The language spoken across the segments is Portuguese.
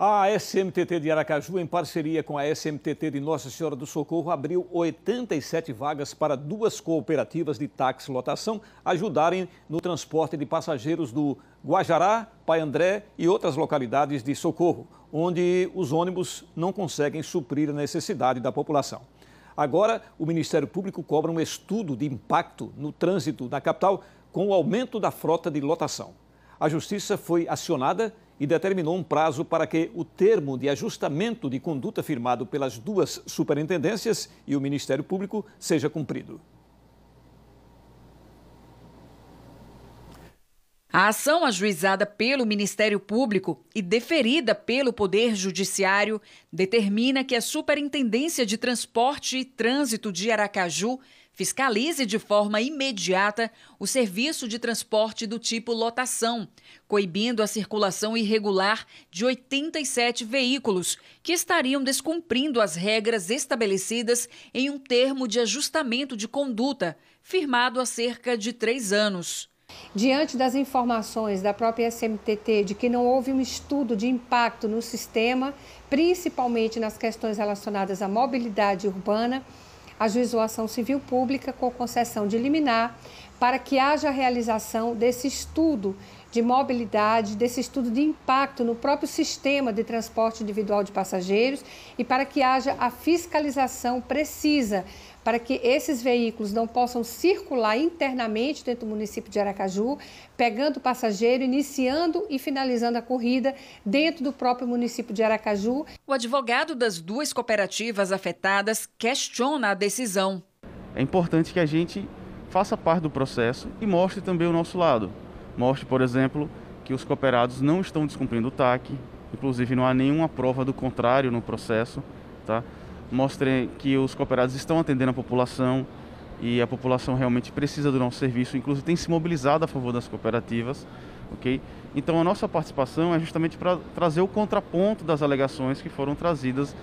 A SMTT de Aracaju, em parceria com a SMTT de Nossa Senhora do Socorro, abriu 87 vagas para duas cooperativas de táxi lotação ajudarem no transporte de passageiros do Guajará, Pai André e outras localidades de Socorro, onde os ônibus não conseguem suprir a necessidade da população. Agora, o Ministério Público cobra um estudo de impacto no trânsito da capital com o aumento da frota de lotação a Justiça foi acionada e determinou um prazo para que o termo de ajustamento de conduta firmado pelas duas superintendências e o Ministério Público seja cumprido. A ação ajuizada pelo Ministério Público e deferida pelo Poder Judiciário determina que a Superintendência de Transporte e Trânsito de Aracaju Fiscalize de forma imediata o serviço de transporte do tipo lotação, coibindo a circulação irregular de 87 veículos que estariam descumprindo as regras estabelecidas em um termo de ajustamento de conduta, firmado há cerca de três anos. Diante das informações da própria SMTT de que não houve um estudo de impacto no sistema, principalmente nas questões relacionadas à mobilidade urbana, a ação civil pública com concessão de liminar para que haja a realização desse estudo de mobilidade, desse estudo de impacto no próprio sistema de transporte individual de passageiros e para que haja a fiscalização precisa para que esses veículos não possam circular internamente dentro do município de Aracaju, pegando o passageiro, iniciando e finalizando a corrida dentro do próprio município de Aracaju. O advogado das duas cooperativas afetadas questiona a decisão. É importante que a gente faça parte do processo e mostre também o nosso lado. Mostre, por exemplo, que os cooperados não estão descumprindo o TAC, inclusive não há nenhuma prova do contrário no processo. Tá? Mostre que os cooperados estão atendendo a população e a população realmente precisa do nosso serviço, inclusive tem se mobilizado a favor das cooperativas. Okay? Então a nossa participação é justamente para trazer o contraponto das alegações que foram trazidas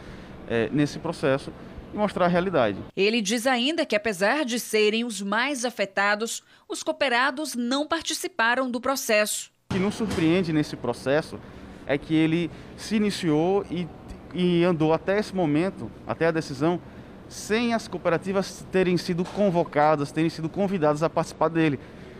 é, nesse processo e mostrar a realidade. Ele diz ainda que, apesar de serem os mais afetados, os cooperados não participaram do processo. O que nos surpreende nesse processo é que ele se iniciou e, e andou até esse momento, até a decisão, sem as cooperativas terem sido convocadas, terem sido convidadas a participar dele,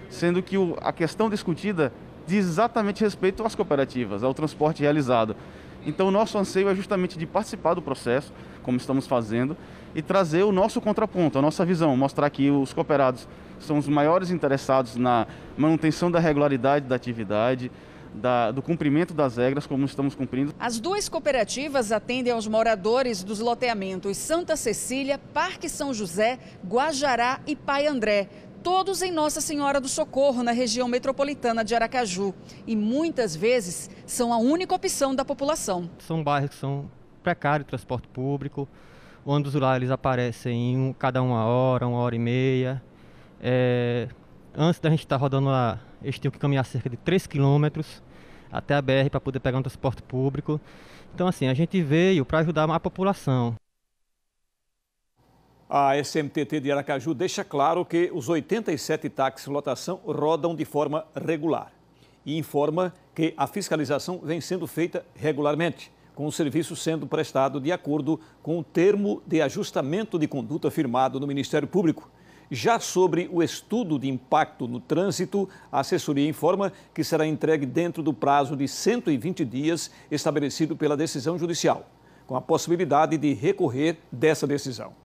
sendo que o, a questão discutida diz exatamente respeito às cooperativas, ao transporte realizado. Então, o nosso anseio é justamente de participar do processo, como estamos fazendo, e trazer o nosso contraponto, a nossa visão, mostrar que os cooperados são os maiores interessados na manutenção da regularidade da atividade, da, do cumprimento das regras, como estamos cumprindo. As duas cooperativas atendem aos moradores dos loteamentos Santa Cecília, Parque São José, Guajará e Pai André todos em Nossa Senhora do Socorro, na região metropolitana de Aracaju. E muitas vezes são a única opção da população. São bairros que são precários transporte público, onde lá eles aparecem em um, cada uma hora, uma hora e meia. É, antes da gente estar tá rodando lá, eles tinham que caminhar cerca de 3 quilômetros até a BR para poder pegar um transporte público. Então, assim, a gente veio para ajudar a população. A SMTT de Aracaju deixa claro que os 87 táxis lotação rodam de forma regular e informa que a fiscalização vem sendo feita regularmente, com o serviço sendo prestado de acordo com o termo de ajustamento de conduta firmado no Ministério Público. Já sobre o estudo de impacto no trânsito, a assessoria informa que será entregue dentro do prazo de 120 dias estabelecido pela decisão judicial, com a possibilidade de recorrer dessa decisão.